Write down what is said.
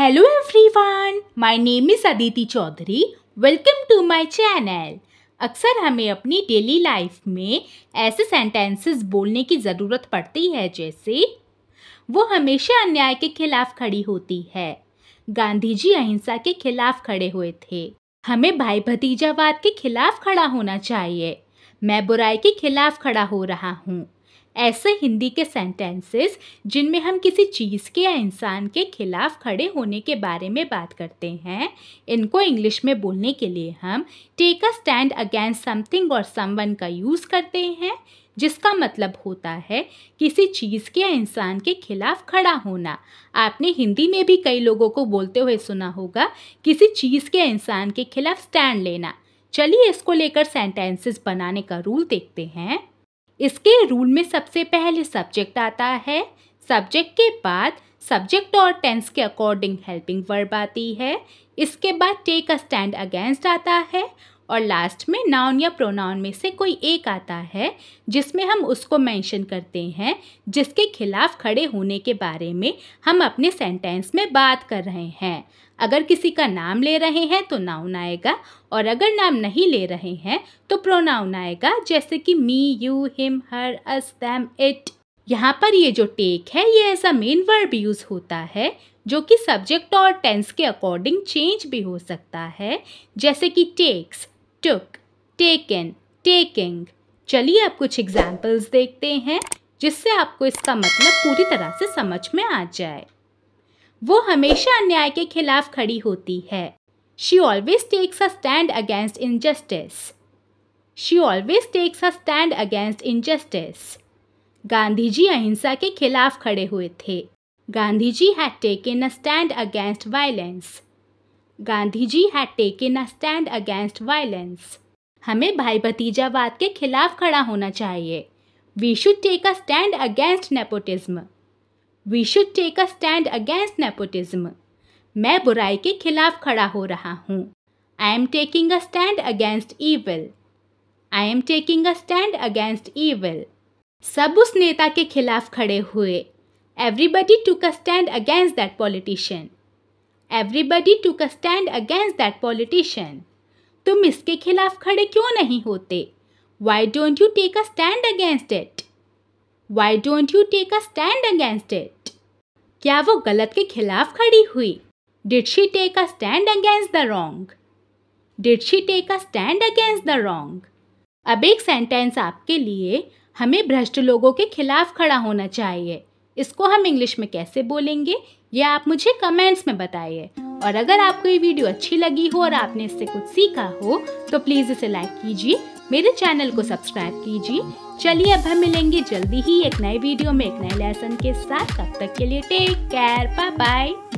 Hello everyone my name is Aditi Chaudhary welcome to my channel अक्सर हमें अपनी डेली लाइफ में ऐसे सेंटेंसेस बोलने की ज़रूरत पड़ती है जैसे वो हमेशा अन्याय के खिलाफ खड़ी होती है गांधी जी अहिंसा के खिलाफ खड़े हुए थे हमें भाई भतीजावाद के खिलाफ खड़ा होना चाहिए मैं बुराई के खिलाफ खड़ा हो रहा हूँ ऐसे हिंदी के सेंटेंसेस जिनमें हम किसी चीज़ के या इंसान के खिलाफ खड़े होने के बारे में बात करते हैं इनको इंग्लिश में बोलने के लिए हम take a stand against something और समवन का यूज़ करते हैं जिसका मतलब होता है किसी चीज़ के या इंसान के खिलाफ खड़ा होना आपने हिंदी में भी कई लोगों को बोलते हुए सुना होगा किसी चीज़ के या इंसान के खिलाफ स्टैंड लेना चलिए इसको लेकर सेंटेंसेस बनाने का रूल देखते हैं इसके रूल में सबसे पहले सब्जेक्ट आता है सब्जेक्ट के बाद सब्जेक्ट और टेंस के अकॉर्डिंग हेल्पिंग वर्ब आती है इसके बाद टेक अ स्टैंड अगेंस्ट आता है और लास्ट में नाउन या प्रोनाउन में से कोई एक आता है जिसमें हम उसको मेंशन करते हैं जिसके खिलाफ खड़े होने के बारे में हम अपने सेंटेंस में बात कर रहे हैं अगर किसी का नाम ले रहे हैं तो नाउन आएगा और अगर नाम नहीं ले रहे हैं तो प्रोनाउन आएगा जैसे कि me you him her us them it यहाँ पर ये जो टेक है ये as a main verb use होता है जो कि सब्जेक्ट और टेंस के अकॉर्डिंग चेंज भी हो सकता है जैसे कि टेक्स took, taken, taking. चलिए आप कुछ एग्जाम्पल्स देखते हैं जिससे आपको इसका मतलब पूरी तरह से समझ में आ जाए वो हमेशा अन्याय के खिलाफ खड़ी होती है she always takes a stand against injustice she always takes a stand against injustice Gandhi ji अहिंसा के खिलाफ खड़े हुए थे Gandhi ji had taken a stand against violence Gandhi ji had taken a stand against violence हमें भाई भतीजावाद के खिलाफ खड़ा होना चाहिए we should take a stand against nepotism we should take a stand against nepotism मैं बुराई के खिलाफ खड़ा हो रहा हूँ I am taking a stand against evil I am taking a stand against evil सब उस नेता के खिलाफ खड़े हुए everybody took a stand against that politician everybody took a stand against that politician तुम इसके खिलाफ खड़े क्यों नहीं होते why don't you take a stand against it why don't you take a stand against it क्या वो गलत के खिलाफ खड़ी हुई did she take a stand against the wrong did she take a stand against the wrong अब एक sentence आपके लिए हमें भ्रष्ट लोगों के खिलाफ खड़ा होना चाहिए इसको हम इंग्लिश में कैसे बोलेंगे ये आप मुझे कमेंट्स में बताइए और अगर आपको ये वीडियो अच्छी लगी हो और आपने इससे कुछ सीखा हो तो प्लीज़ इसे लाइक कीजिए मेरे चैनल को सब्सक्राइब कीजिए चलिए अब हम मिलेंगे जल्दी ही एक नए वीडियो में एक नए लेसन के साथ तब तक के लिए टेक केयर बाय बाय